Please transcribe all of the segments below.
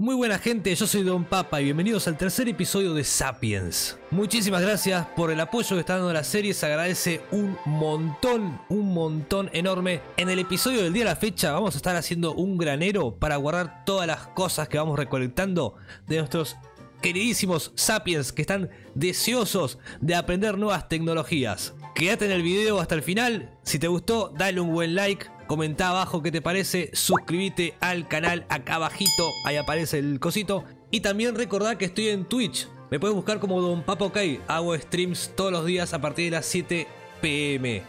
Muy buena gente, yo soy Don Papa y bienvenidos al tercer episodio de Sapiens. Muchísimas gracias por el apoyo que está dando la serie, se agradece un montón, un montón enorme. En el episodio del día de la fecha vamos a estar haciendo un granero para guardar todas las cosas que vamos recolectando de nuestros queridísimos Sapiens que están deseosos de aprender nuevas tecnologías. Quédate en el video hasta el final, si te gustó dale un buen like, Comenta abajo qué te parece, suscríbete al canal acá abajito, ahí aparece el cosito. Y también recordá que estoy en Twitch, me puedes buscar como Don Papo Kai. Hago streams todos los días a partir de las 7 pm.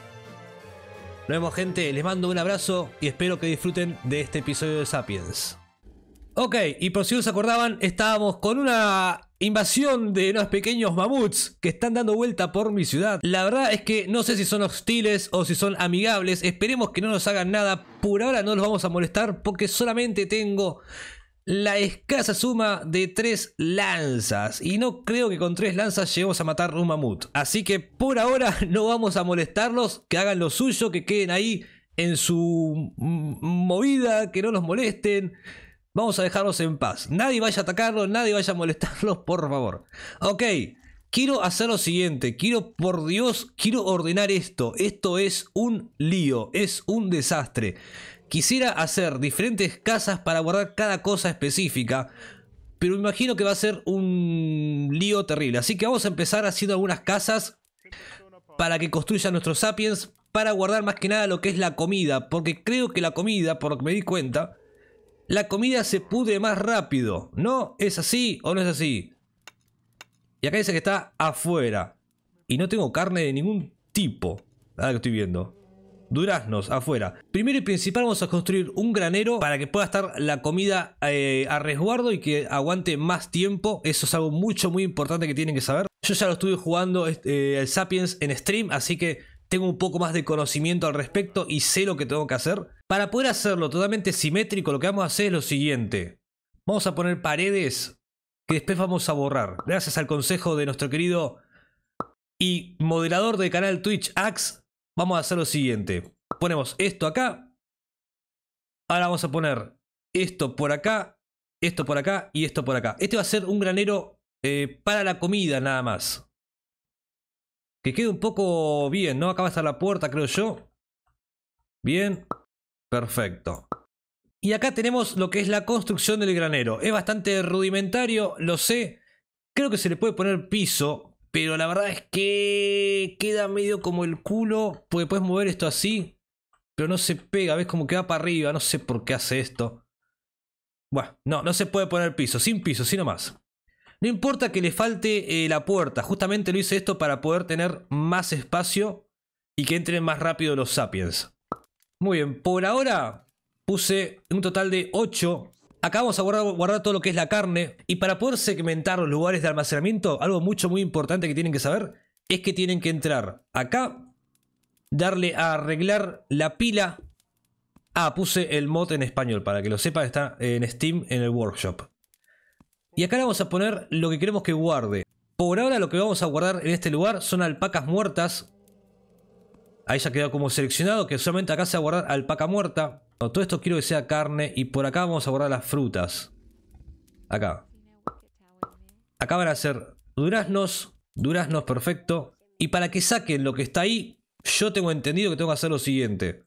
Nos vemos gente, les mando un abrazo y espero que disfruten de este episodio de Sapiens. Ok, y por si no acordaban, estábamos con una Invasión de unos pequeños mamuts que están dando vuelta por mi ciudad. La verdad es que no sé si son hostiles o si son amigables. Esperemos que no nos hagan nada. Por ahora no los vamos a molestar porque solamente tengo la escasa suma de tres lanzas. Y no creo que con tres lanzas lleguemos a matar un mamut. Así que por ahora no vamos a molestarlos. Que hagan lo suyo, que queden ahí en su movida, que no los molesten. Vamos a dejarlos en paz. Nadie vaya a atacarlos, nadie vaya a molestarlos, por favor. Ok, quiero hacer lo siguiente. Quiero, por Dios, quiero ordenar esto. Esto es un lío, es un desastre. Quisiera hacer diferentes casas para guardar cada cosa específica. Pero me imagino que va a ser un lío terrible. Así que vamos a empezar haciendo algunas casas para que construyan nuestros sapiens. Para guardar más que nada lo que es la comida. Porque creo que la comida, por lo que me di cuenta la comida se pude más rápido. ¿No? ¿Es así o no es así? Y acá dice que está afuera. Y no tengo carne de ningún tipo. Ahora que estoy viendo. Duraznos, afuera. Primero y principal vamos a construir un granero para que pueda estar la comida eh, a resguardo y que aguante más tiempo. Eso es algo mucho, muy importante que tienen que saber. Yo ya lo estuve jugando el este, eh, Sapiens en stream, así que tengo un poco más de conocimiento al respecto y sé lo que tengo que hacer. Para poder hacerlo totalmente simétrico, lo que vamos a hacer es lo siguiente. Vamos a poner paredes que después vamos a borrar. Gracias al consejo de nuestro querido y moderador de canal Twitch Axe, vamos a hacer lo siguiente. Ponemos esto acá. Ahora vamos a poner esto por acá, esto por acá y esto por acá. Este va a ser un granero eh, para la comida nada más. Que quede un poco bien, ¿no? Acá va a estar la puerta, creo yo. Bien. Perfecto. Y acá tenemos lo que es la construcción del granero. Es bastante rudimentario, lo sé. Creo que se le puede poner piso, pero la verdad es que queda medio como el culo, porque puedes mover esto así, pero no se pega, ves como que va para arriba, no sé por qué hace esto. Bueno, no, no se puede poner piso, sin piso, sino más. No importa que le falte eh, la puerta, justamente lo hice esto para poder tener más espacio y que entren más rápido los sapiens. Muy bien, por ahora puse un total de 8. Acá vamos a guardar, todo lo que es la carne. Y para poder segmentar los lugares de almacenamiento, algo mucho muy importante que tienen que saber es que tienen que entrar acá, darle a arreglar la pila. Ah, puse el mod en español, para que lo sepa, está en Steam en el workshop. Y acá le vamos a poner lo que queremos que guarde. Por ahora lo que vamos a guardar en este lugar son alpacas muertas Ahí ya quedó como seleccionado que solamente acá se va a guardar alpaca muerta. todo esto quiero que sea carne y por acá vamos a guardar las frutas. Acá. Acá van a ser duraznos, duraznos perfecto. Y para que saquen lo que está ahí, yo tengo entendido que tengo que hacer lo siguiente.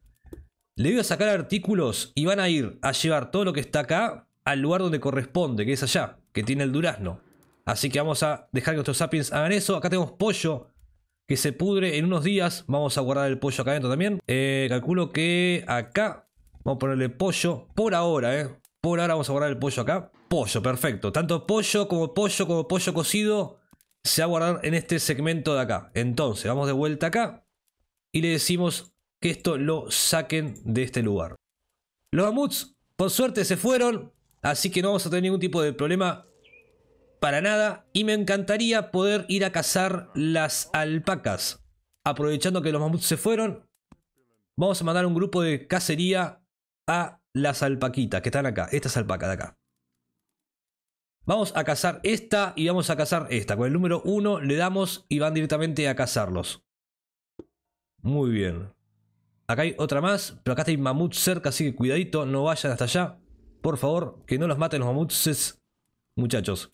Le voy a sacar artículos y van a ir a llevar todo lo que está acá al lugar donde corresponde, que es allá, que tiene el durazno. Así que vamos a dejar que nuestros sapiens hagan eso. Acá tenemos pollo que se pudre en unos días. Vamos a guardar el pollo acá adentro también. Eh, calculo que acá vamos a ponerle pollo por ahora, ¿eh? Por ahora vamos a guardar el pollo acá. Pollo, perfecto. Tanto pollo como pollo como pollo cocido se va a guardar en este segmento de acá. Entonces, vamos de vuelta acá y le decimos que esto lo saquen de este lugar. Los amuts por suerte, se fueron, así que no vamos a tener ningún tipo de problema para nada y me encantaría poder ir a cazar las alpacas. Aprovechando que los mamuts se fueron, vamos a mandar un grupo de cacería a las alpaquitas que están acá, estas alpacas de acá. Vamos a cazar esta y vamos a cazar esta. Con el número 1 le damos y van directamente a cazarlos. Muy bien. Acá hay otra más, pero acá está el mamut cerca, así que cuidadito, no vayan hasta allá. Por favor, que no los maten los mamuts, muchachos.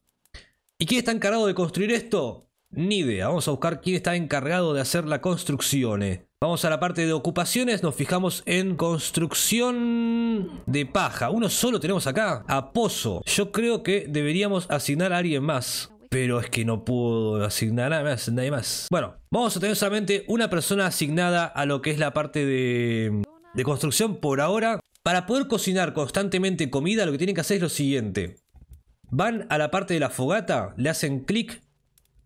¿Y quién está encargado de construir esto? Ni idea, vamos a buscar quién está encargado de hacer la construcción. Vamos a la parte de ocupaciones, nos fijamos en construcción de paja. Uno solo tenemos acá, a pozo. Yo creo que deberíamos asignar a alguien más. Pero es que no puedo asignar a nadie más. Bueno, vamos a tener solamente una persona asignada a lo que es la parte de, de construcción por ahora. Para poder cocinar constantemente comida, lo que tienen que hacer es lo siguiente. Van a la parte de la fogata, le hacen clic,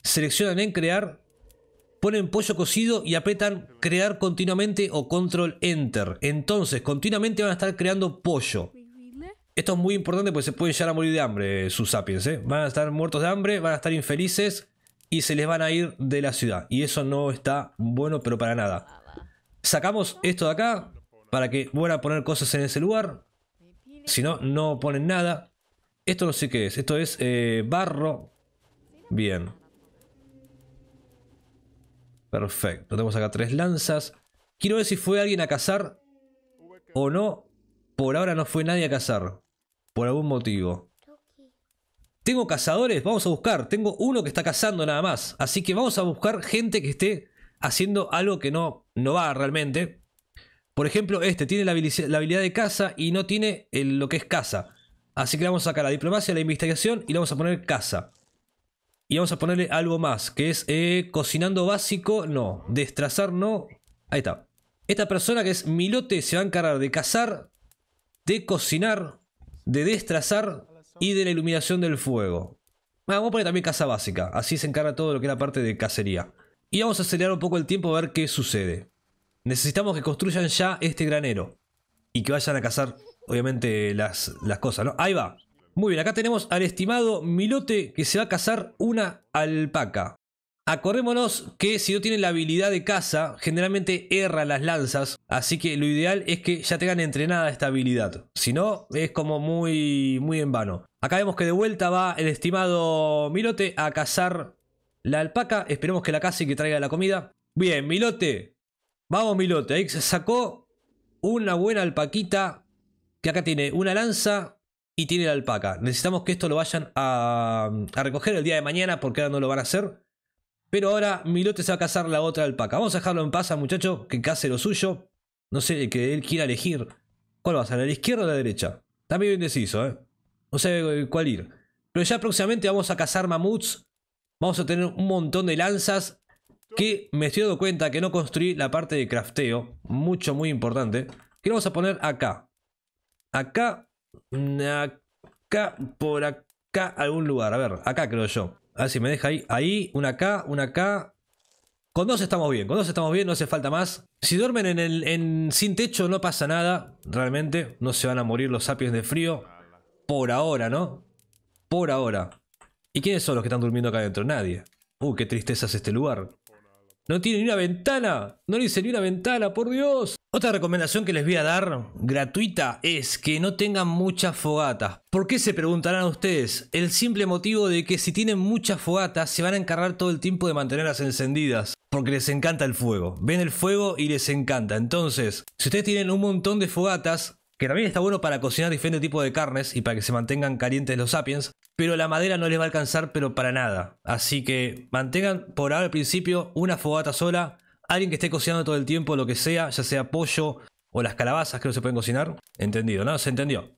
seleccionan en crear, ponen pollo cocido y apretan crear continuamente o control enter. Entonces, continuamente van a estar creando pollo. Esto es muy importante porque se pueden llegar a morir de hambre eh, sus sapiens. Eh. Van a estar muertos de hambre, van a estar infelices y se les van a ir de la ciudad. Y eso no está bueno, pero para nada. Sacamos esto de acá para que vuelva a poner cosas en ese lugar. Si no, no ponen nada. Esto no sé qué es. Esto es eh, barro. Bien. Perfecto. Tenemos acá tres lanzas. Quiero ver si fue alguien a cazar o no. Por ahora no fue nadie a cazar. Por algún motivo. Tengo cazadores, vamos a buscar. Tengo uno que está cazando nada más. Así que vamos a buscar gente que esté haciendo algo que no, no va realmente. Por ejemplo, este tiene la, habilidad, de caza y no tiene lo que es caza. Así que vamos a sacar la diplomacia, la investigación y le vamos a poner casa. Y vamos a ponerle algo más, que es eh, cocinando básico, no, destrazar no. Ahí está. Esta persona que es Milote se va a encargar de cazar, de cocinar, de destrazar y de la iluminación del fuego. Ah, vamos a poner también casa básica, así se encarga todo lo que es la parte de cacería. Y vamos a acelerar un poco el tiempo a ver qué sucede. Necesitamos que construyan ya este granero y que vayan a cazar obviamente las, las cosas, ¿no? Ahí va. Muy bien, acá tenemos al estimado Milote que se va a cazar una alpaca. Acordémonos que si no tiene la habilidad de caza, generalmente erra las lanzas, así que lo ideal es que ya tengan entrenada esta habilidad. Si no, es como muy, muy en vano. Acá vemos que de vuelta va el estimado Milote a cazar la alpaca. Esperemos que la case y que traiga la comida. Bien, Milote. Vamos, Milote. Ahí se sacó una buena alpaquita que acá tiene una lanza y tiene la alpaca. Necesitamos que esto lo vayan a, recoger el día de mañana porque ahora no lo van a hacer. Pero ahora Milote se va a cazar la otra alpaca. Vamos a dejarlo en paz muchacho que case lo suyo. No sé, que él quiera elegir. ¿Cuál va a ser? ¿A la izquierda o a la derecha? También medio indeciso, ¿eh? No sé eh, cuál ir. Pero ya próximamente vamos a cazar mamuts. Vamos a tener un montón de lanzas. Que me estoy dando cuenta que no construí la parte de crafteo. Mucho, muy importante. Que vamos a poner acá. Acá, mm, acá, por acá, algún lugar. A ver, acá creo yo. A ver si me deja ahí. Ahí, una acá, una acá. Con dos estamos bien, con dos estamos bien, no hace falta más. Si duermen en el, sin techo no pasa nada, realmente. No se van a morir los sapiens de frío. Por ahora, ¿no? Por ahora. ¿Y quiénes son los que están durmiendo acá adentro? Nadie. Uh, qué tristeza es este lugar. No tiene ni una ventana. No le hice ni una ventana, por Dios. Otra recomendación que les voy a dar, gratuita, es que no tengan muchas fogatas. ¿Por qué se preguntarán ustedes? El simple motivo de que si tienen muchas fogatas se van a encargar todo el tiempo de mantenerlas encendidas. Porque les encanta el fuego. Ven el fuego y les encanta. Entonces, si ustedes tienen un montón de fogatas, que también está bueno para cocinar diferentes tipos de carnes y para que se mantengan calientes los sapiens, pero la madera no les va a alcanzar pero para nada. Así que mantengan por ahora al principio una fogata sola, alguien que esté cocinando todo el tiempo lo que sea, ya sea pollo o las calabazas que no se pueden cocinar. Entendido, ¿no? Se entendió.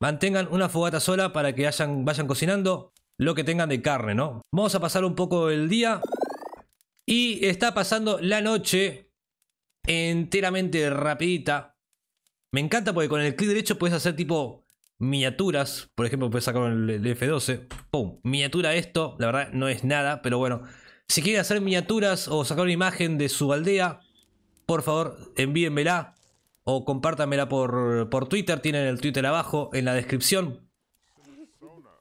Mantengan una fogata sola para que vayan cocinando lo que tengan de carne, ¿no? Vamos a pasar un poco el día y está pasando la noche enteramente rapidita me encanta porque con el clic derecho puedes hacer tipo miniaturas. Por ejemplo, puedes sacar el F12. ¡Pum! Miniatura esto. La verdad no es nada, pero bueno. Si quieren hacer miniaturas o sacar una imagen de su aldea, por favor envíenmela o compártanmela por, por Twitter. Tienen el Twitter abajo en la descripción.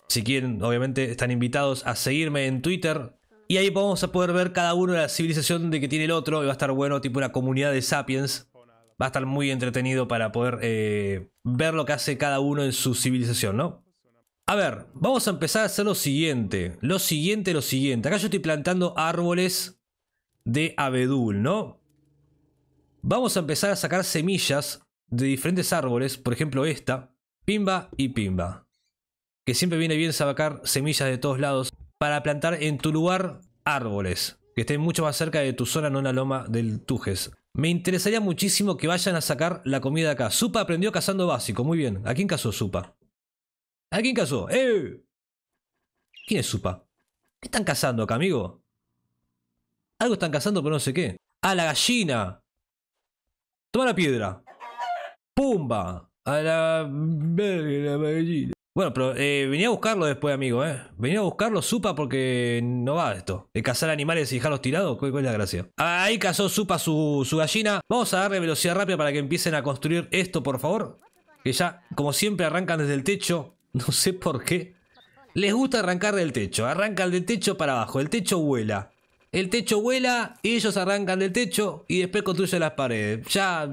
Si quieren, obviamente están invitados a seguirme en Twitter. Y ahí vamos a poder ver cada uno la civilización de que tiene el otro. Y va a estar bueno, tipo una comunidad de sapiens va a estar muy entretenido para poder eh, ver lo que hace cada uno en su civilización, ¿no? A ver, vamos a empezar a hacer lo siguiente. Lo siguiente, lo siguiente. Acá yo estoy plantando árboles de abedul, ¿no? Vamos a empezar a sacar semillas de diferentes árboles. Por ejemplo, esta. Pimba y pimba. Que siempre viene bien sacar semillas de todos lados para plantar en tu lugar árboles. Que estén mucho más cerca de tu zona, no en la loma del Tujes. Me interesaría muchísimo que vayan a sacar la comida acá. Supa aprendió cazando básico. Muy bien. ¿A quién cazó Supa? ¿A quién cazó? ¡Eh! ¿Quién es Supa? ¿Qué están cazando acá, amigo? Algo están cazando, pero no sé qué. ¡A la gallina! Toma la piedra. ¡Pumba! A la... la gallina. Bueno, pero eh, venía a buscarlo después, amigo, ¿eh? Venía a buscarlo, Supa, porque no va esto. De cazar animales y dejarlos tirados, ¿cuál, es la gracia? Ahí cazó Supa su, su gallina. Vamos a darle velocidad rápida para que empiecen a construir esto, por favor. Que ya, como siempre, arrancan desde el techo. No sé por qué. Les gusta arrancar del techo. Arrancan del techo para abajo. El techo vuela. El techo vuela, ellos arrancan del techo y después construyen las paredes. Ya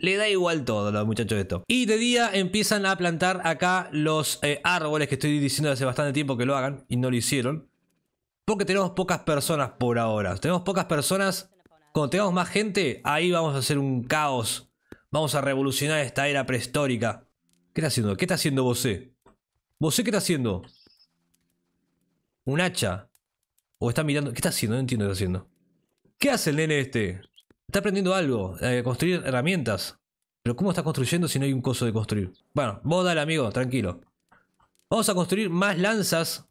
le da igual todo a los muchachos esto. Y de día empiezan a plantar acá los eh, árboles que estoy diciendo hace bastante tiempo que lo hagan y no lo hicieron. Porque tenemos pocas personas por ahora. Tenemos pocas personas. Cuando tengamos más gente, ahí vamos a hacer un caos. Vamos a revolucionar esta era prehistórica. ¿Qué está haciendo? ¿Qué está haciendo vos? ¿Vos qué está haciendo? ¿Un hacha? ¿O está mirando? ¿Qué está haciendo? No entiendo qué está haciendo. ¿Qué hace el nene este? está aprendiendo algo, eh, construir herramientas. Pero ¿cómo está construyendo si no hay un coso de construir? Bueno, vos dale amigo, tranquilo. Vamos a construir más lanzas.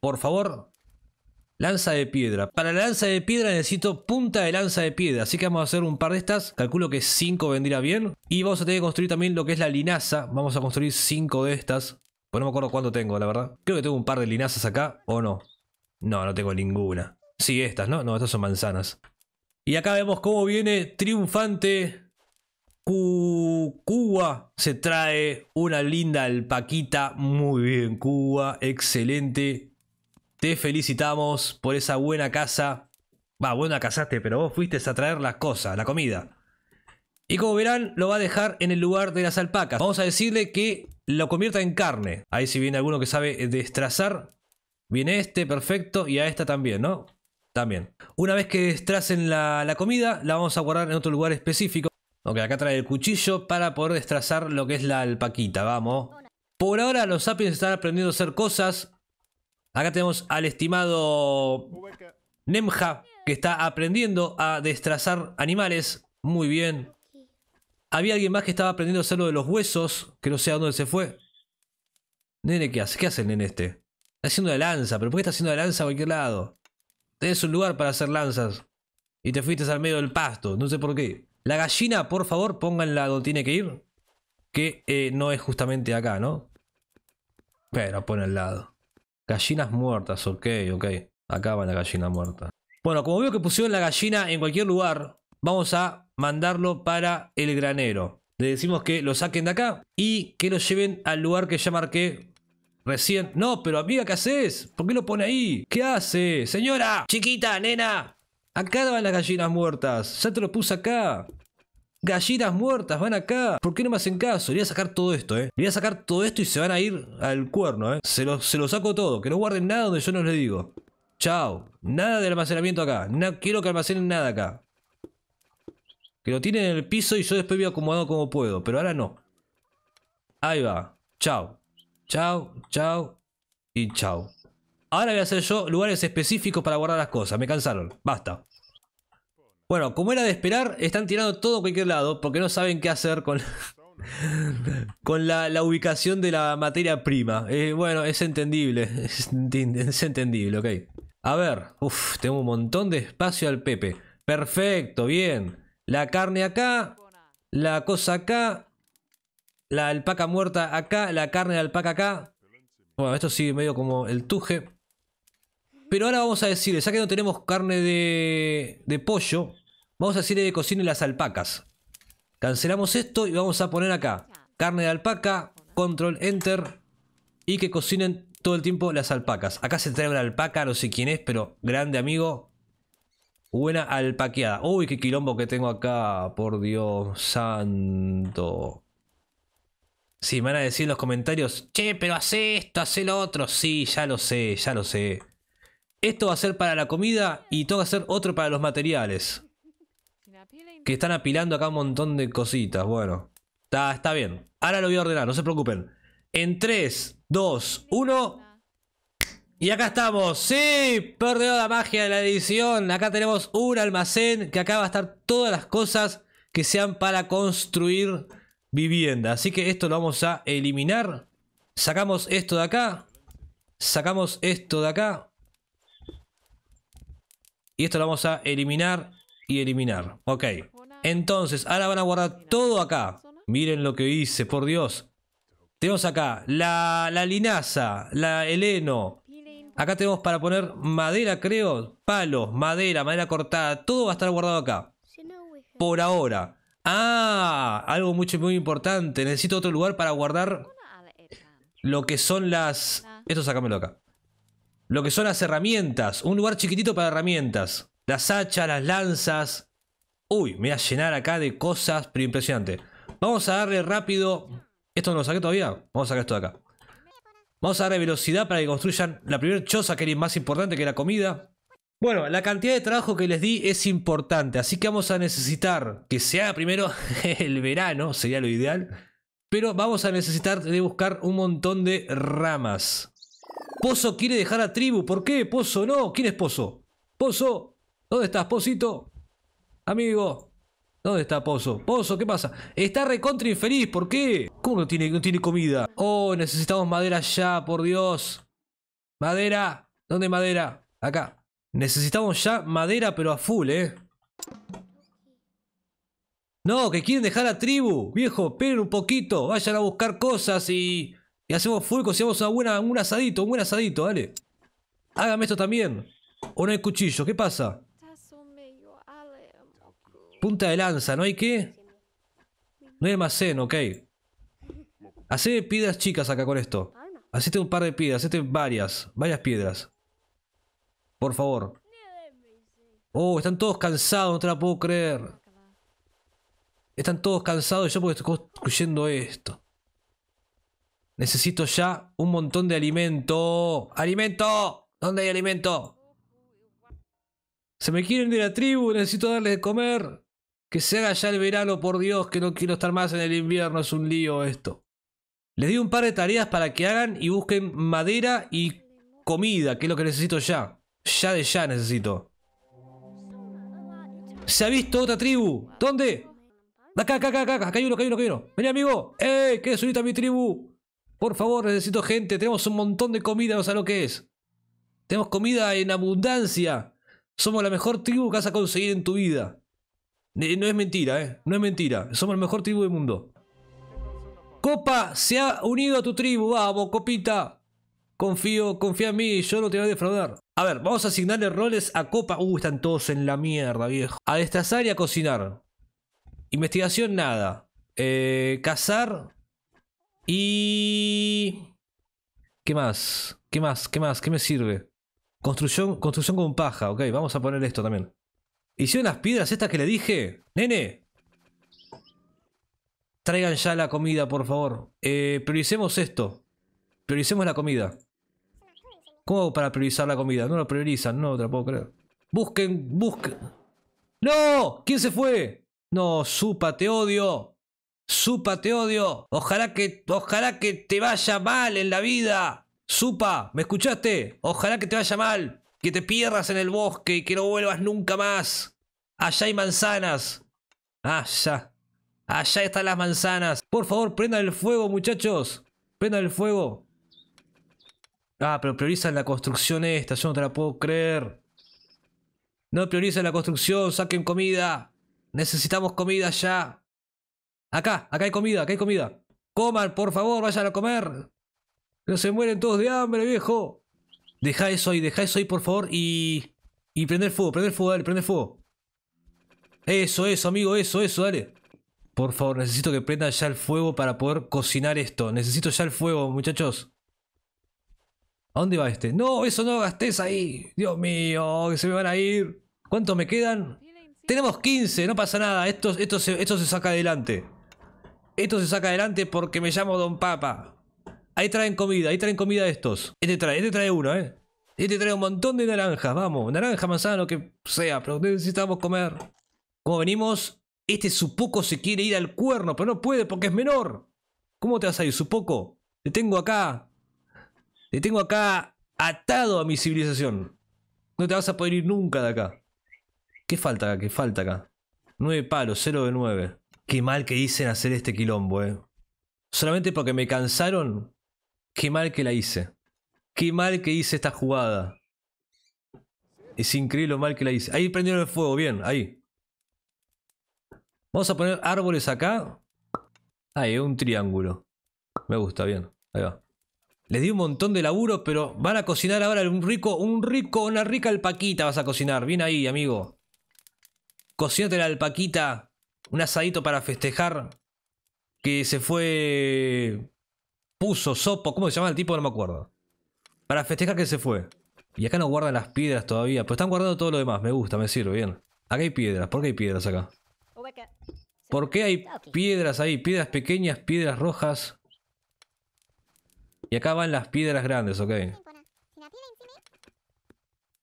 Por favor, lanza de piedra. Para la lanza de piedra necesito punta de lanza de piedra. Así que vamos a hacer un par de estas. Calculo que 5 vendría bien. Y vamos a tener que construir también lo que es la linaza. Vamos a construir 5 de estas. Pues no me acuerdo cuánto tengo, la verdad. Creo que tengo un par de linazas acá, ¿o no? No, no tengo ninguna. Sí, estas, ¿no? No, estas son manzanas. Y acá vemos cómo viene triunfante Cuba se trae una linda alpaquita. Muy bien, Cuba. Excelente. Te felicitamos por esa buena casa. Va, buena casaste, pero vos fuiste a traer las cosas, la comida. Y como verán, lo va a dejar en el lugar de las alpacas. Vamos a decirle que lo convierta en carne. Ahí si viene alguno que sabe destrazar. Viene este, perfecto. Y a esta también, ¿no? También. Una vez que destracen la, comida, la vamos a guardar en otro lugar específico. Ok, acá trae el cuchillo para poder destrazar lo que es la alpaquita, vamos. Por ahora los sapiens están aprendiendo a hacer cosas. Acá tenemos al estimado Nemja, que está aprendiendo a destrazar animales. Muy bien. Había alguien más que estaba aprendiendo a hacer lo de los huesos, que no sé a dónde se fue. Nene, ¿qué hace? ¿Qué hace el nene este? Está haciendo la lanza, pero ¿por qué está haciendo la lanza a cualquier lado? Tenés un lugar para hacer lanzas. Y te fuiste al medio del pasto. No sé por qué. La gallina, por favor, pónganla donde tiene que ir. Que eh, no es justamente acá, ¿no? Pero pon al lado. Gallinas muertas, ok, ok. Acá va la gallina muerta. Bueno, como veo que pusieron la gallina en cualquier lugar, vamos a mandarlo para el granero. Le decimos que lo saquen de acá y que lo lleven al lugar que ya marqué Recién. No, pero amiga, ¿qué haces? ¿Por qué lo pone ahí? ¿Qué hace? Señora, chiquita, nena. Acá van las gallinas muertas. Ya te lo puse acá. Gallinas muertas, van acá. ¿Por qué no me hacen caso? Le voy a sacar todo esto, eh. Le voy a sacar todo esto y se van a ir al cuerno, eh. Se lo, se lo saco todo. Que no guarden nada donde yo no les digo. Chao. Nada de almacenamiento acá. No quiero que almacenen nada acá. Que lo tienen en el piso y yo después voy acomodado como puedo. Pero ahora no. Ahí va. Chao. Chao, chao y chao. Ahora voy a hacer yo lugares específicos para guardar las cosas. Me cansaron. Basta. Bueno, como era de esperar, están tirando todo a cualquier lado porque no saben qué hacer con, con la, ubicación de la materia prima. Eh, bueno, es entendible. Es, entendible, ok. A ver, uff, tengo un montón de espacio al Pepe. Perfecto, bien. La carne acá, la cosa acá, la alpaca muerta acá, la carne de alpaca acá. Bueno, esto sí medio como el tuje. Pero ahora vamos a decirle, ya que no tenemos carne de, de pollo, vamos a decirle que cocine las alpacas. Cancelamos esto y vamos a poner acá. Carne de alpaca, control enter. Y que cocinen todo el tiempo las alpacas. Acá se trae una alpaca, no sé quién es, pero grande amigo. Buena alpaqueada. Uy, qué quilombo que tengo acá, por Dios santo. Si sí, me van a decir en los comentarios, che, pero hace esto, hace lo otro. Sí, ya lo sé, ya lo sé. Esto va a ser para la comida y toca que hacer otro para los materiales. Que están apilando acá un montón de cositas. Bueno, está, está bien. Ahora lo voy a ordenar, no se preocupen. En 3, 2, 1. Y acá estamos. Sí, perdió la magia de la edición. Acá tenemos un almacén que acá va a estar todas las cosas que sean para construir vivienda. Así que esto lo vamos a eliminar. Sacamos esto de acá. Sacamos esto de acá. Y esto lo vamos a eliminar y eliminar. Ok. Entonces, ahora van a guardar todo acá. Miren lo que hice, por Dios. Tenemos acá la, linaza, la heno. Acá tenemos para poner madera, creo. Palos, madera, madera cortada. Todo va a estar guardado acá. Por ahora. Ah, algo mucho, muy importante. Necesito otro lugar para guardar lo que son las... Esto sacámelo acá. Lo que son las herramientas. Un lugar chiquitito para herramientas. Las hachas, las lanzas. Uy, me voy a llenar acá de cosas, pero impresionante. Vamos a darle rápido... ¿Esto no lo saqué todavía? Vamos a sacar esto de acá. Vamos a darle velocidad para que construyan la primera choza que es más importante que la comida. Bueno, la cantidad de trabajo que les di es importante, así que vamos a necesitar que sea primero el verano, sería lo ideal, pero vamos a necesitar de buscar un montón de ramas. Pozo quiere dejar a tribu, ¿por qué? Pozo, no, ¿quién es Pozo? Pozo, ¿dónde estás, Pozo? Amigo, ¿dónde está Pozo? Pozo, ¿qué pasa? Está recontra infeliz, ¿por qué? ¿Cómo no tiene, no tiene comida? Oh, necesitamos madera ya, por Dios. Madera, ¿dónde madera? Acá. Necesitamos ya madera, pero a full, ¿eh? No, que quieren dejar la tribu. Viejo, esperen un poquito. Vayan a buscar cosas y... Y hacemos full, cocinamos una buena, un asadito, un buen asadito, dale. Hágame esto también. O no hay cuchillo, ¿qué pasa? Punta de lanza, ¿no hay qué? No hay almacén, ok. Haceme piedras chicas acá con esto. Hacete un par de piedras, hazte varias, varias piedras. Por favor. Oh, están todos cansados, no te la puedo creer. Están todos cansados yo porque estoy construyendo esto. Necesito ya un montón de alimento. ¡Alimento! ¿Dónde hay alimento? Se me quieren de la tribu, necesito darles de comer. Que se haga ya el verano, por Dios, que no quiero estar más en el invierno, es un lío esto. Les di un par de tareas para que hagan y busquen madera y comida, que es lo que necesito ya. Ya de ya necesito. ¿Se ha visto otra tribu? ¿Dónde? Acá, acá, acá, acá, hay uno, acá hay uno, uno. Vení, amigo. ¡Ey! Eh, es unirte a mi tribu? Por favor, necesito gente. Tenemos un montón de comida, no sabes lo que es. Tenemos comida en abundancia. Somos la mejor tribu que vas a conseguir en tu vida. No es mentira, ¿eh? No es mentira. Somos la mejor tribu del mundo. Copa se ha unido a tu tribu. Vamos, Copita. Confío, confía en mí. Yo no te voy a defraudar. A ver, vamos a asignarle roles a copa. Uh, están todos en la mierda, viejo. A destazar y a cocinar. Investigación, nada. Eh, cazar. Y... ¿Qué más? ¿Qué más? ¿Qué más? ¿Qué me sirve? Construcción, construcción con paja. Ok, vamos a poner esto también. ¿Hicieron las piedras estas que le dije? Nene. Traigan ya la comida, por favor. Eh, prioricemos esto. Prioricemos la comida. ¿Cómo para priorizar la comida? No la priorizan, no te lo puedo creer. Busquen, busquen. ¡No! ¿Quién se fue? No, Supa, te odio. Supa, te odio. Ojalá que, ojalá que te vaya mal en la vida. Supa, ¿me escuchaste? Ojalá que te vaya mal. Que te pierdas en el bosque y que no vuelvas nunca más. Allá hay manzanas. Allá. Allá están las manzanas. Por favor, prendan el fuego, muchachos. Prenda el fuego. Ah, pero priorizan la construcción esta, yo no te la puedo creer. No priorizan la construcción, saquen comida. Necesitamos comida ya. Acá, acá hay comida, acá hay comida. Coman, por favor, vayan a comer. No se mueren todos de hambre, viejo. Deja eso ahí, deja eso ahí, por favor. Y. Y prender fuego, prender fuego, dale, el fuego. Eso, eso, amigo, eso, eso, dale. Por favor, necesito que prenda ya el fuego para poder cocinar esto. Necesito ya el fuego, muchachos. ¿A dónde va este? No, eso no gastes ahí. Dios mío, que se me van a ir. ¿Cuántos me quedan? Tenemos 15, no pasa nada. Esto, esto, se, esto se saca adelante. Esto se saca adelante porque me llamo Don Papa. Ahí traen comida, ahí traen comida estos. Este trae, este trae uno, ¿eh? Este trae un montón de naranjas, vamos. Naranja, manzana, lo que sea, pero necesitamos comer. Como venimos, este supoco se quiere ir al cuerno, pero no puede porque es menor. ¿Cómo te vas a ir, supoco? Te tengo acá. Te tengo acá atado a mi civilización. No te vas a poder ir nunca de acá. ¿Qué falta acá? ¿Qué falta acá? Nueve palos, 0 de 9. Qué mal que hice en hacer este quilombo, eh. Solamente porque me cansaron. Qué mal que la hice. Qué mal que hice esta jugada. Es increíble lo mal que la hice. Ahí prendieron el fuego, bien, ahí. Vamos a poner árboles acá. Ahí, un triángulo. Me gusta, bien. Ahí va. Le di un montón de laburo, pero van a cocinar ahora un rico, un rico, una rica alpaquita vas a cocinar. Bien ahí, amigo. Cocínate la alpaquita, un asadito para festejar que se fue... Puso, sopo, ¿cómo se llama el tipo? No me acuerdo. Para festejar que se fue. Y acá no guardan las piedras todavía, pero están guardando todo lo demás. Me gusta, me sirve, bien. Acá hay piedras, ¿por qué hay piedras acá? ¿Por qué hay piedras ahí? Piedras pequeñas, piedras rojas. Y acá van las piedras grandes, ok.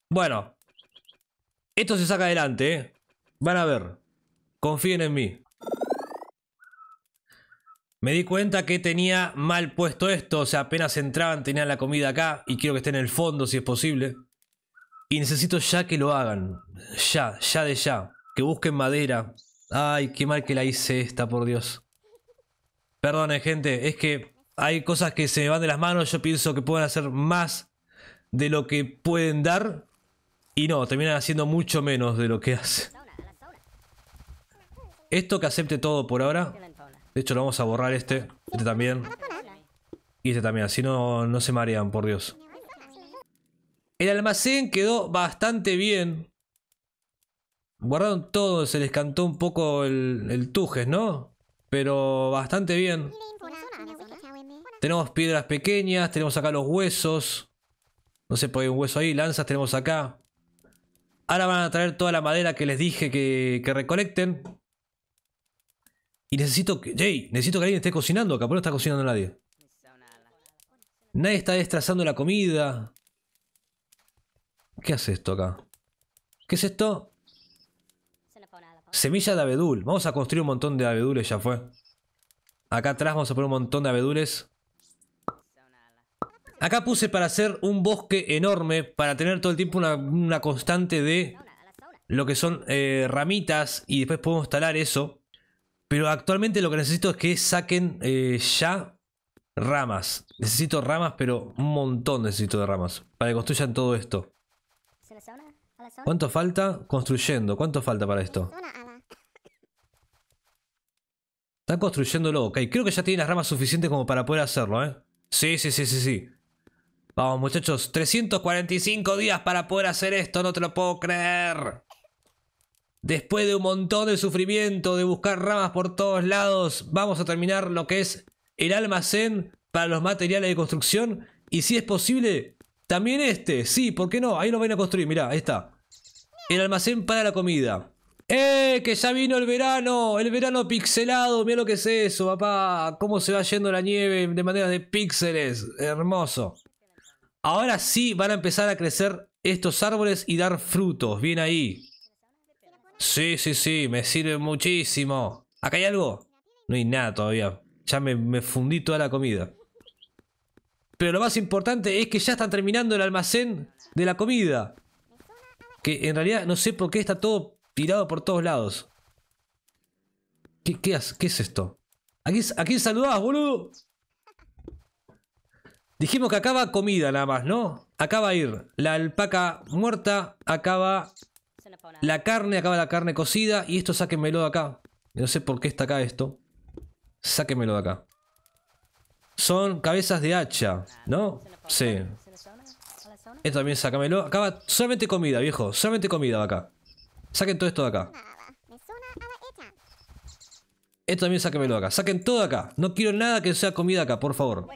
Bueno. Esto se saca adelante, ¿eh? Van a ver. Confíen en mí. Me di cuenta que tenía mal puesto esto. O sea, apenas entraban tenían la comida acá. Y quiero que esté en el fondo si es posible. Y necesito ya que lo hagan. Ya, ya de ya. Que busquen madera. Ay, qué mal que la hice esta, por Dios. Perdone, gente. Es que hay cosas que se me van de las manos, yo pienso que pueden hacer más de lo que pueden dar y no, terminan haciendo mucho menos de lo que hacen. Esto que acepte todo por ahora. De hecho, lo vamos a borrar este. Este también. Y este también. Así no, no se marean, por Dios. El almacén quedó bastante bien. Guardaron todo. Se les cantó un poco el, el tujes, ¿no? Pero bastante bien. Tenemos piedras pequeñas, tenemos acá los huesos. No sé por qué hay un hueso ahí, lanzas tenemos acá. Ahora van a traer toda la madera que les dije que, recolecten. Y necesito que... Jay, necesito que alguien esté cocinando acá, no está cocinando nadie. Nadie está destrozando la comida. ¿Qué hace esto acá? ¿Qué es esto? Semilla de abedul. Vamos a construir un montón de abedules, ya fue. Acá atrás vamos a poner un montón de abedules. Acá puse para hacer un bosque enorme, para tener todo el tiempo una, constante de lo que son eh, ramitas y después podemos talar eso. Pero actualmente lo que necesito es que saquen eh, ya ramas. Necesito ramas, pero un montón necesito de ramas para que construyan todo esto. ¿Cuánto falta? Construyendo. ¿Cuánto falta para esto? Están construyéndolo, ok. Creo que ya tienen las ramas suficientes como para poder hacerlo, ¿eh? Sí, sí, sí, sí, sí. Vamos muchachos, 345 días para poder hacer esto, no te lo puedo creer. Después de un montón de sufrimiento, de buscar ramas por todos lados, vamos a terminar lo que es el almacén para los materiales de construcción. Y si es posible, también este, sí, ¿por qué no? Ahí lo van a construir, mirá, ahí está. El almacén para la comida. ¡Eh! Que ya vino el verano, el verano pixelado, mira lo que es eso, papá. Cómo se va yendo la nieve de manera de píxeles, hermoso. Ahora sí van a empezar a crecer estos árboles y dar frutos. Bien ahí. Sí, sí, sí, me sirve muchísimo. ¿Acá hay algo? No hay nada todavía. Ya me, fundí toda la comida. Pero lo más importante es que ya están terminando el almacén de la comida. Que en realidad no sé por qué está todo tirado por todos lados. ¿Qué, qué es esto? Aquí, quién, ¿A quién saludás, boludo? Dijimos que acaba comida nada más, ¿no? Acaba ir la alpaca muerta, acaba la carne, acaba la carne cocida y esto sáquenmelo de acá. No sé por qué está acá esto. Sáquenmelo de acá. Son cabezas de hacha, ¿no? Sí. Esto también sácamelo. Acaba solamente comida, viejo. Solamente comida de acá. Saquen todo esto de acá. Esto también sáquenmelo de acá. Saquen todo de acá. No quiero nada que sea comida acá, por favor.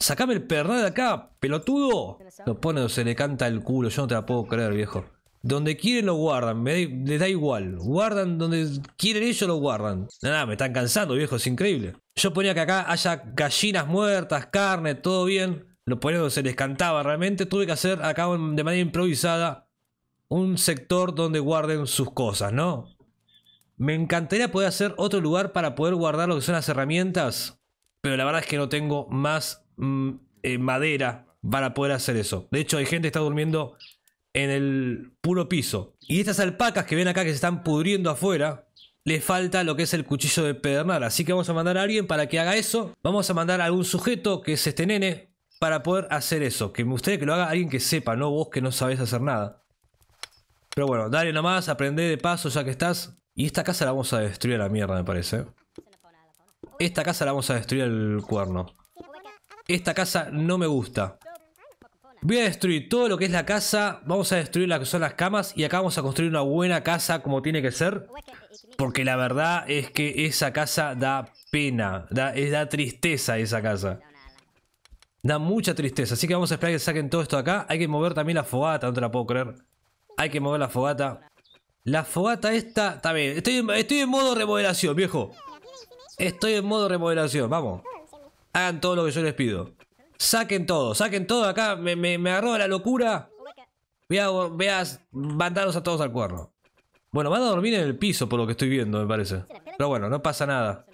Sacame el perro de acá, pelotudo. Lo pone, se le canta el culo. Yo no te la puedo creer, viejo. Donde quieren lo guardan, me da, les da igual. Guardan donde quieren ellos lo guardan. Nada, me están cansando, viejo, es increíble. Yo ponía que acá haya gallinas muertas, carne, todo bien. Lo ponía donde se les cantaba. Realmente tuve que hacer acá de manera improvisada un sector donde guarden sus cosas, ¿no? Me encantaría poder hacer otro lugar para poder guardar lo que son las herramientas. Pero la verdad es que no tengo más Mm, madera para poder hacer eso. De hecho, hay gente que está durmiendo en el puro piso. Y estas alpacas que ven acá que se están pudriendo afuera, le falta lo que es el cuchillo de pedernal. Así que vamos a mandar a alguien para que haga eso. Vamos a mandar a algún sujeto, que es este nene, para poder hacer eso. Que me gustaría que lo haga alguien que sepa, no vos que no sabés hacer nada. Pero bueno, dale nomás, aprende de paso ya que estás. Y esta casa la vamos a destruir a la mierda, me parece. Esta casa la vamos a destruir al cuerno. Esta casa no me gusta. Voy a destruir todo lo que es la casa. Vamos a destruir las que son las camas. Y acá vamos a construir una buena casa como tiene que ser. Porque la verdad es que esa casa da pena. Da, tristeza esa casa. Da mucha tristeza. Así que vamos a esperar que saquen todo esto acá. Hay que mover también la fogata. No te la puedo creer. Hay que mover la fogata. La fogata esta... Está bien. Estoy, estoy en modo remodelación, viejo. Estoy en modo remodelación. Vamos. Hagan todo lo que yo les pido. Saquen todo, saquen todo. Acá me, me, la locura. Voy a, a mandarlos a todos al cuerno. Bueno, van a dormir en el piso por lo que estoy viendo, me parece. Pero bueno, no pasa nada.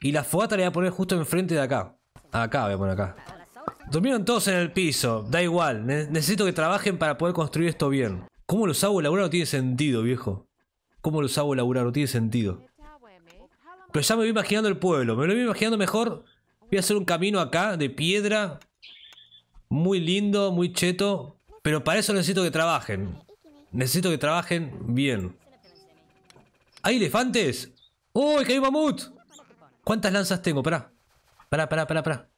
Y la fogata la voy a poner justo enfrente de acá. Acá, voy acá. Durmieron todos en el piso, da igual. necesito que trabajen para poder construir esto bien. ¿Cómo los hago laburar? No tiene sentido, viejo. ¿Cómo los hago laburar? No tiene sentido. Pero ya me voy imaginando el pueblo. Me lo voy imaginando mejor. Voy a hacer un camino acá de piedra. Muy lindo, muy cheto. Pero para eso necesito que trabajen. Necesito que trabajen bien. ¿Hay elefantes? ¡Uy, hay mamut! ¿Cuántas lanzas tengo? ¡Para! ¡Para! ¡Para! ¡Para! pará.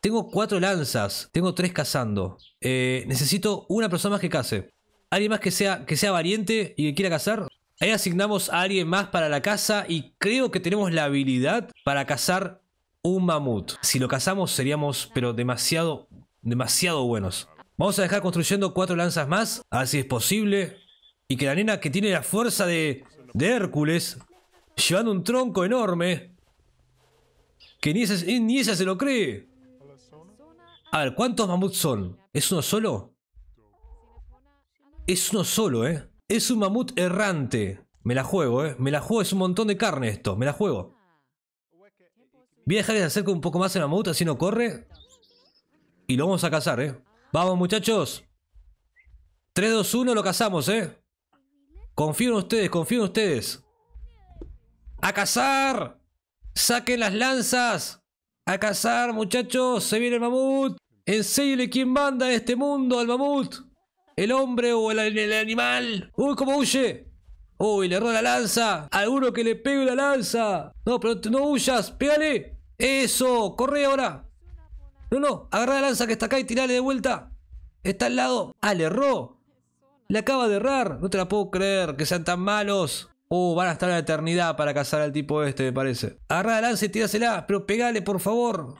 Tengo cuatro lanzas. Tengo tres cazando. Eh, necesito una persona más que case. Alguien más que sea, que sea valiente y que quiera cazar. Ahí asignamos a alguien más para la caza y creo que tenemos la habilidad para cazar un mamut. Si lo cazamos seríamos pero demasiado, demasiado buenos. Vamos a dejar construyendo cuatro lanzas más, a ver si es posible. Y que la nena que tiene la fuerza de, Hércules, llevando un tronco enorme, que ni eh, ni esa se lo cree. A ver, ¿cuántos mamuts son? ¿Es uno solo? Es uno solo, ¿eh? Es un mamut errante. Me la juego, ¿eh? Me la juego. Es un montón de carne esto. Me la juego. Voy a dejar un poco más el mamut, así no corre. Y lo vamos a cazar, ¿eh? Vamos, muchachos. 3, 2, 1, lo cazamos, ¿eh? Confío en ustedes, confío en ustedes. ¡A cazar! ¡Saquen las lanzas! ¡A cazar, muchachos! ¡Se viene el mamut! ¡Enséñale quién manda este mundo al mamut! el hombre o el, animal. Uy, cómo huye. Uy, le erró la lanza. Alguno que le pegue la lanza. No, pero no huyas, pégale. Eso, corre ahora. No, no, agarra la lanza que está acá y tirale de vuelta. Está al lado. Ah, le erró. Le acaba de errar. No te la puedo creer, que sean tan malos. Uh, van a estar la eternidad para cazar al tipo este, me parece. Agarra la lanza y pero pégale, por favor.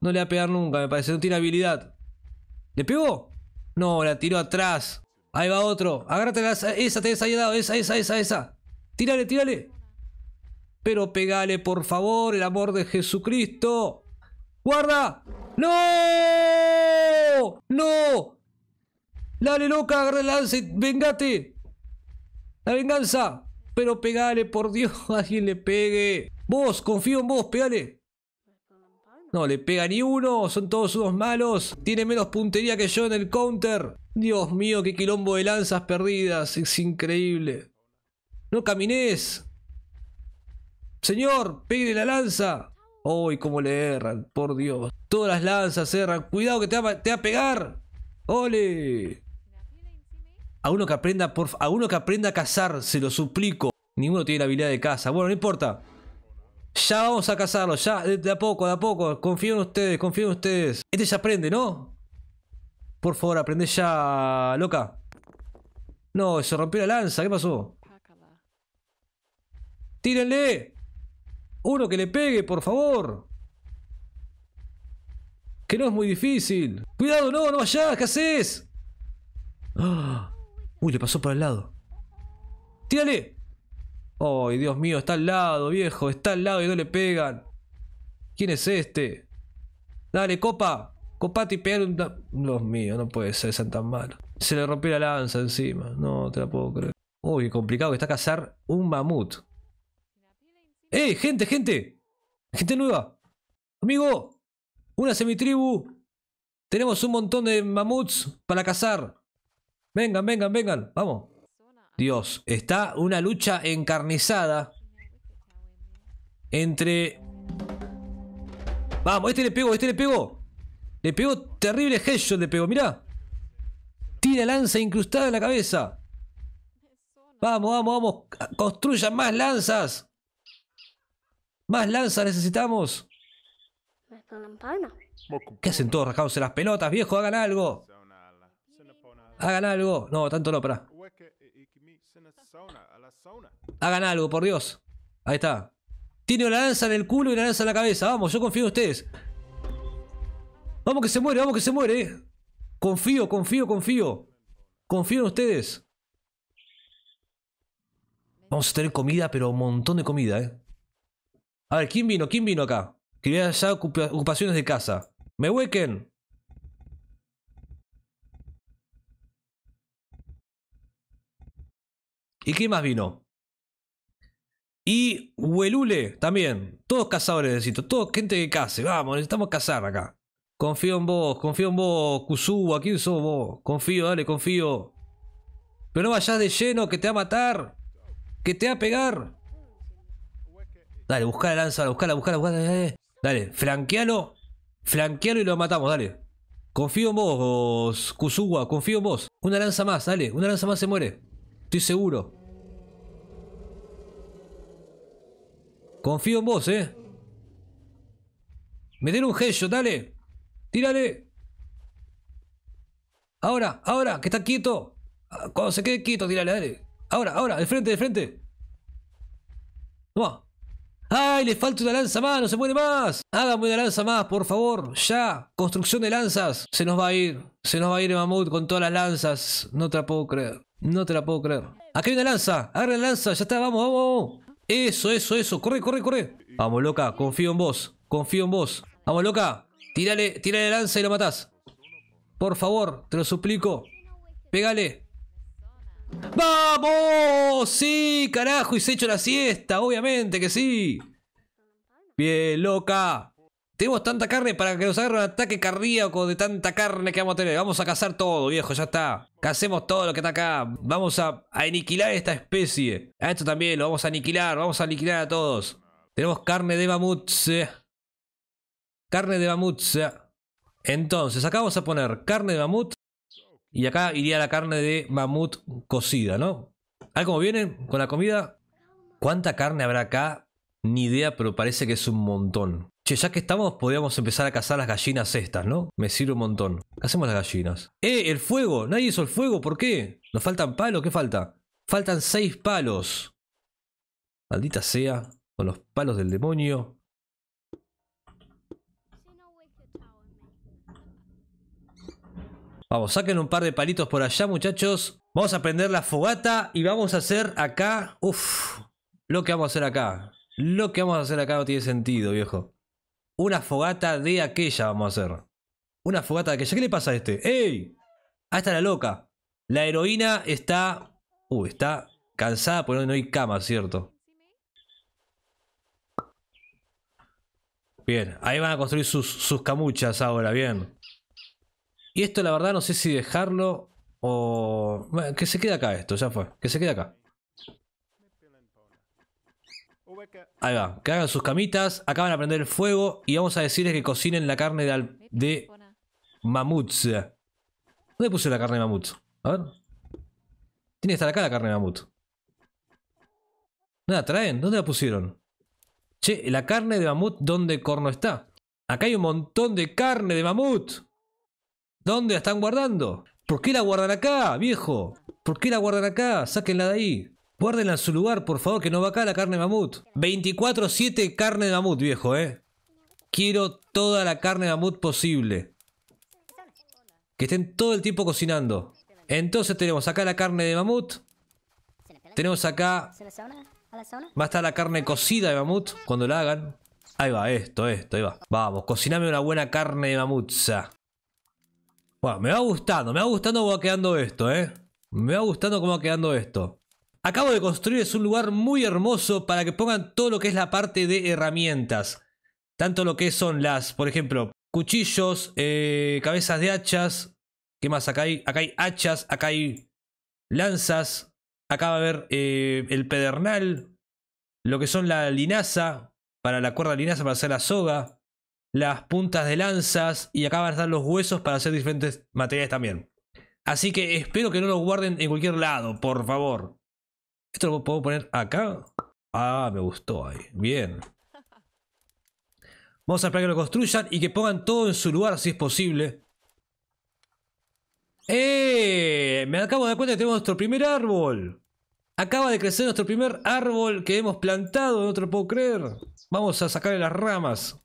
No le va a pegar nunca, me parece. No tiene habilidad. ¿Le pegó? No, la tiró atrás. Ahí va otro. Agárrate la, esa, te había ayudado. Esa, esa, esa, esa. Tírale, tírale. Pero pegale, por favor, el amor de Jesucristo. ¡Guarda! ¡No! ¡No! Dale, loca, agarra el lance, vengate. La venganza. Pero pegale, por Dios, alguien le pegue. Vos, confío en vos, pegale. No le pega ni uno, son todos unos malos. Tiene menos puntería que yo en el counter. Dios mío, qué quilombo de lanzas perdidas. Es increíble. No camines. Señor, pegue la lanza. ¡Uy, cómo le erran! Por Dios. Todas las lanzas erran. Cuidado que te va, a pegar. ¡Ole! A uno que aprenda, por, a uno que aprenda a cazar, se lo suplico. Ninguno tiene la habilidad de caza. Bueno, no importa. Ya vamos a cazarlo, ya, de, a poco, de a poco. Confío en ustedes, confío en ustedes. Este ya aprende, ¿no? Por favor, aprende ya, loca. No, se rompió la lanza, ¿qué pasó? ¡Tírenle! Uno que le pegue, por favor. Que no es muy difícil. Cuidado, no, no vayas, ¿qué haces? ¡Ah! Uy, le pasó por el lado. ¡Tírale! ¡Ay, Dios mío! Está al lado, viejo. Está al lado y no le pegan. ¿Quién es este? Dale, copa. Copate y pegar un... Dios mío, no puede ser sean tan malo. Se le rompió la lanza encima. No te la puedo creer. Uy, complicado que está cazar un mamut. ¡Eh, gente, gente! ¡Gente nueva! Amigo, una semitribu. Tenemos un montón de mamuts para cazar. Vengan, vengan, vengan. Vamos. Dios, está una lucha encarnizada entre... Vamos, este le pegó, este le pegó. Le pegó terrible headshot, le pegó, Mira, Tiene lanza incrustada en la cabeza. Vamos, vamos, vamos. Construyan más lanzas. Más lanzas necesitamos. ¿Qué hacen todos Rajándose las pelotas, viejo? Hagan algo. Hagan algo. No, tanto no, para. Hagan algo, por Dios. Ahí está. Tiene la lanza en el culo y la lanza en la cabeza. Vamos, yo confío en ustedes. Vamos que se muere, vamos que se muere. Eh. Confío, confío, confío. Confío en ustedes. Vamos a tener comida, pero un montón de comida, eh. A ver, ¿quién vino? ¿Quién vino acá? Quería ya ocupaciones de casa. ¡Me huequen! ¿Y qué más vino? Y Huelule también. Todos cazadores necesito. Todos gente que case. Vamos, necesitamos cazar acá. Confío en vos, confío en vos, Kusuba. ¿Quién sos vos? Confío, dale, confío. Pero no vayas de lleno, que te va a matar. Que te va a pegar. Dale, la lanza, buscala, buscala, buscala. Dale, eh. dale flanquealo. Flanquealo y lo matamos, dale. Confío en vos, Kusuba, confío en vos. Una lanza más, dale, una lanza más se muere. Estoy seguro. Confío en vos, eh. Meter un gesto, dale. Tírale. Ahora, ahora, que está quieto. Cuando se quede quieto, tírale, dale. Ahora, ahora, de frente, de frente. Toma. ¡Ay! Le falta una lanza más, no se puede más. Hágame una lanza más, por favor. Ya. Construcción de lanzas. Se nos va a ir. Se nos va a ir el mamut con todas las lanzas. No te la puedo creer. No te la puedo creer. Aquí hay una lanza. Agarra la lanza. Ya está. Vamos, vamos, vamos. Eso, eso, eso. Corre, corre, corre. Vamos, loca. Confío en vos. Confío en vos. Vamos, loca. Tírale, tírale la lanza y lo matás. Por favor, te lo suplico. Pégale. ¡Vamos! Sí, carajo. Y se hecho la siesta. Obviamente que sí. Bien, loca. Tenemos tanta carne para que nos agarre un ataque cardíaco de tanta carne que vamos a tener. Vamos a cazar todo, viejo, ya está. Cacemos todo lo que está acá. Vamos a, a aniquilar esta especie. A esto también lo vamos a aniquilar. Vamos a aniquilar a todos. Tenemos carne de mamut. Eh. Carne de mamut. Eh. Entonces, acá vamos a poner carne de mamut. Y acá iría la carne de mamut cocida, ¿no? Ahí como vienen con la comida. ¿Cuánta carne habrá acá? Ni idea, pero parece que es un montón ya que estamos, podríamos empezar a cazar las gallinas estas, ¿no? Me sirve un montón. Hacemos las gallinas. ¡Eh! ¡El fuego! Nadie hizo el fuego, ¿por qué? ¿Nos faltan palos? ¿Qué falta? Faltan seis palos. Maldita sea. Con los palos del demonio. Vamos, saquen un par de palitos por allá, muchachos. Vamos a prender la fogata y vamos a hacer acá... Uf, lo que vamos a hacer acá. Lo que vamos a hacer acá no tiene sentido, viejo. Una fogata de aquella vamos a hacer. Una fogata de aquella. ¿Qué le pasa a este? ¡Ey! Ahí está la loca. La heroína está... Uh, está cansada porque no hay cama, ¿cierto? Bien, ahí van a construir sus, camuchas ahora, bien. Y esto la verdad no sé si dejarlo o... que se quede acá esto, ya fue. Que se quede acá. Ahí va, que hagan sus camitas, acaban de prender el fuego y vamos a decirles que cocinen la carne de, de mamuts. ¿Dónde puse la carne de mamut? A ver. Tiene que estar acá la carne de mamut. Nada, traen. ¿Dónde la pusieron? Che, la carne de mamut, ¿dónde corno está? Acá hay un montón de carne de mamut. ¿Dónde la están guardando? ¿Por qué la guardan acá, viejo? ¿Por qué la guardan acá? Sáquenla de ahí. Guárdenla en su lugar, por favor, que no va acá la carne mamut. 24-7 carne de mamut, viejo, eh. Quiero toda la carne de mamut posible. Que estén todo el tiempo cocinando. Entonces tenemos acá la carne de mamut. Tenemos acá... Va a estar la carne cocida de mamut cuando la hagan. Ahí va, esto, esto, ahí va. Vamos, cociname una buena carne de mamutza. Bueno, me va gustando, me va gustando va quedando esto, eh. Me va gustando cómo va quedando esto. Acabo de construir, es un lugar muy hermoso para que pongan todo lo que es la parte de herramientas. Tanto lo que son las, por ejemplo, cuchillos, eh, cabezas de hachas. ¿Qué más acá hay? Acá hay hachas, acá hay lanzas. Acá va a haber eh, el pedernal. Lo que son la linaza, para la cuerda de linaza para hacer la soga. Las puntas de lanzas. Y acá van a estar los huesos para hacer diferentes materiales también. Así que espero que no los guarden en cualquier lado, por favor. Esto lo puedo poner acá. Ah, me gustó ahí. Bien. Vamos a esperar que lo construyan y que pongan todo en su lugar si es posible. ¡Eh! Me acabo de dar cuenta que tenemos nuestro primer árbol. Acaba de crecer nuestro primer árbol que hemos plantado, no te lo puedo creer. Vamos a sacarle las ramas.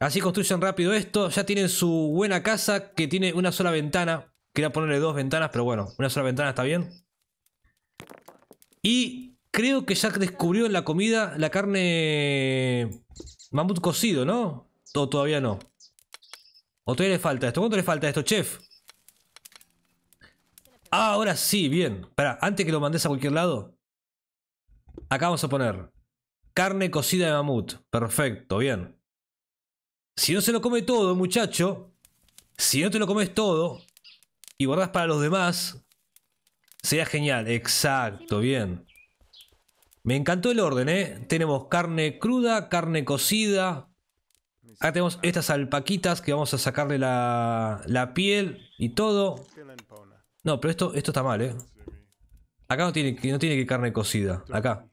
Así construyen rápido esto. Ya tienen su buena casa que tiene una sola ventana. Quería ponerle dos ventanas, pero bueno, una sola ventana está bien. Y creo que ya descubrió en la comida la carne mamut cocido, ¿no? todavía no. ¿O todavía le falta esto? ¿Cuánto le falta esto, chef? Ah, ahora sí, bien. Para antes que lo mandes a cualquier lado. Acá vamos a poner carne cocida de mamut. Perfecto, bien. Si no se lo come todo, muchacho, si no te lo comes todo y guardas para los demás, Sería genial, exacto, bien. Me encantó el orden, ¿eh? Tenemos carne cruda, carne cocida. Acá tenemos estas alpaquitas que vamos a sacarle la, la piel y todo. No, pero esto, esto está mal, ¿eh? Acá no tiene, no tiene que carne cocida. Acá.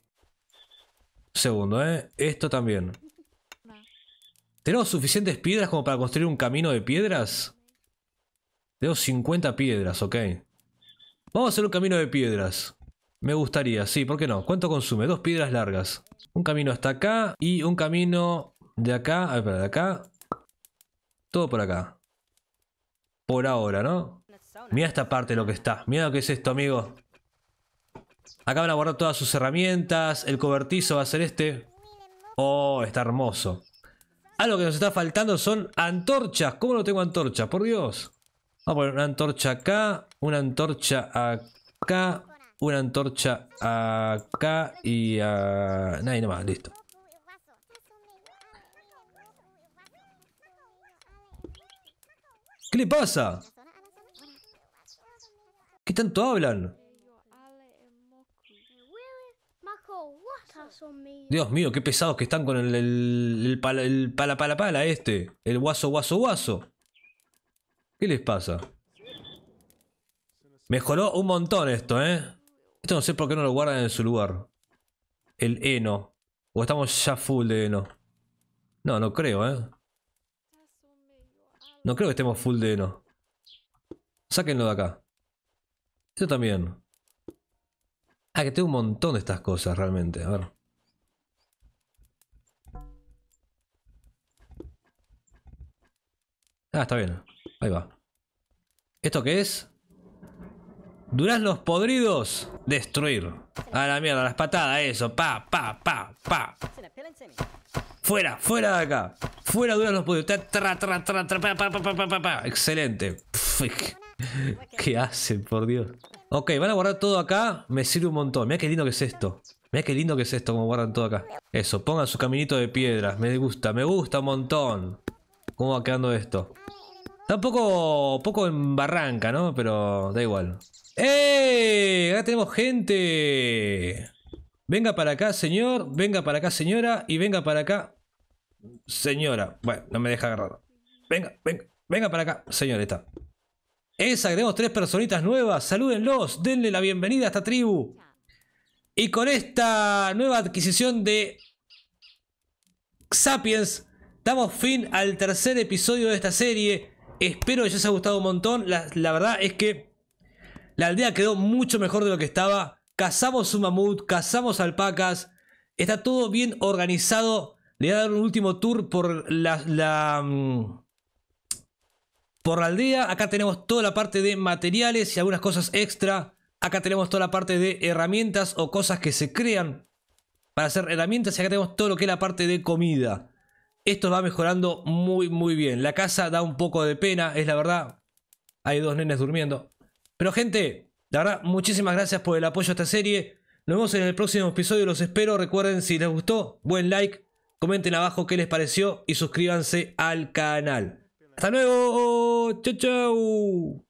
Segundo, ¿eh? Esto también. ¿Tenemos suficientes piedras como para construir un camino de piedras? Tengo 50 piedras, ok. Vamos a hacer un camino de piedras. Me gustaría, sí, ¿por qué no? ¿Cuánto consume? Dos piedras largas. Un camino hasta acá y un camino de acá, a ver, de acá. Todo por acá. Por ahora, ¿no? Mira esta parte lo que está. Mira lo que es esto, amigo. Acá van a guardar todas sus herramientas. El cobertizo va a ser este. Oh, está hermoso. Algo que nos está faltando son antorchas. ¿Cómo no tengo antorchas? Por Dios. Vamos a poner una antorcha acá, una antorcha acá, una antorcha acá y a... Nadie más, listo. ¿Qué le pasa? ¿Qué tanto hablan? Dios mío, qué pesados que están con el, el pala, pala, pala este. El guaso, guaso, guaso. ¿Qué les pasa? Mejoró un montón esto, ¿eh? Esto no sé por qué no lo guardan en su lugar. El heno. O estamos ya full de heno. No, no creo, ¿eh? No creo que estemos full de heno. Sáquenlo de acá. Esto también. Ah, que tengo un montón de estas cosas realmente. A ver. Ah, está bien. Ahí va. ¿Esto qué es? los podridos. Destruir. A la mierda, las patadas, eso. Pa, pa, pa, pa. Fuera, fuera de acá. Fuera los podridos. Tra, tra, tra, tra, pa, pa, pa, pa, pa, Excelente. ¿Qué hacen, por Dios? Ok, van a guardar todo acá. Me sirve un montón. Mira qué lindo que es esto. Mira qué lindo que es esto, como guardan todo acá. Eso, pongan su caminito de piedras. Me gusta, me gusta un montón. ¿Cómo va quedando esto? Está un poco, en barranca, ¿no? Pero da igual. ¡Ey! Acá tenemos gente. Venga para acá, señor. Venga para acá, señora. Y venga para acá, señora. Bueno, no me deja agarrar. Venga, venga, venga para acá, señorita. Esa, tenemos tres personitas nuevas. Salúdenlos. Denle la bienvenida a esta tribu. Y con esta nueva adquisición de Sapiens, damos fin al tercer episodio de esta serie Espero que les haya gustado un montón. La, verdad es que la aldea quedó mucho mejor de lo que estaba. Cazamos un mamut, cazamos alpacas. Está todo bien organizado. Le voy a dar un último tour por la, mm, por la aldea. Acá tenemos toda la parte de materiales y algunas cosas extra. Acá tenemos toda la parte de herramientas o cosas que se crean para hacer herramientas. Y acá tenemos todo lo que es la parte de comida. Esto va mejorando muy, muy bien. La casa da un poco de pena, es la verdad. Hay dos nenes durmiendo. Pero gente, la verdad, muchísimas gracias por el apoyo a esta serie. Nos vemos en el próximo episodio, los espero. Recuerden, si les gustó, buen like, comenten abajo qué les pareció y suscríbanse al canal. Hasta luego, chau chau.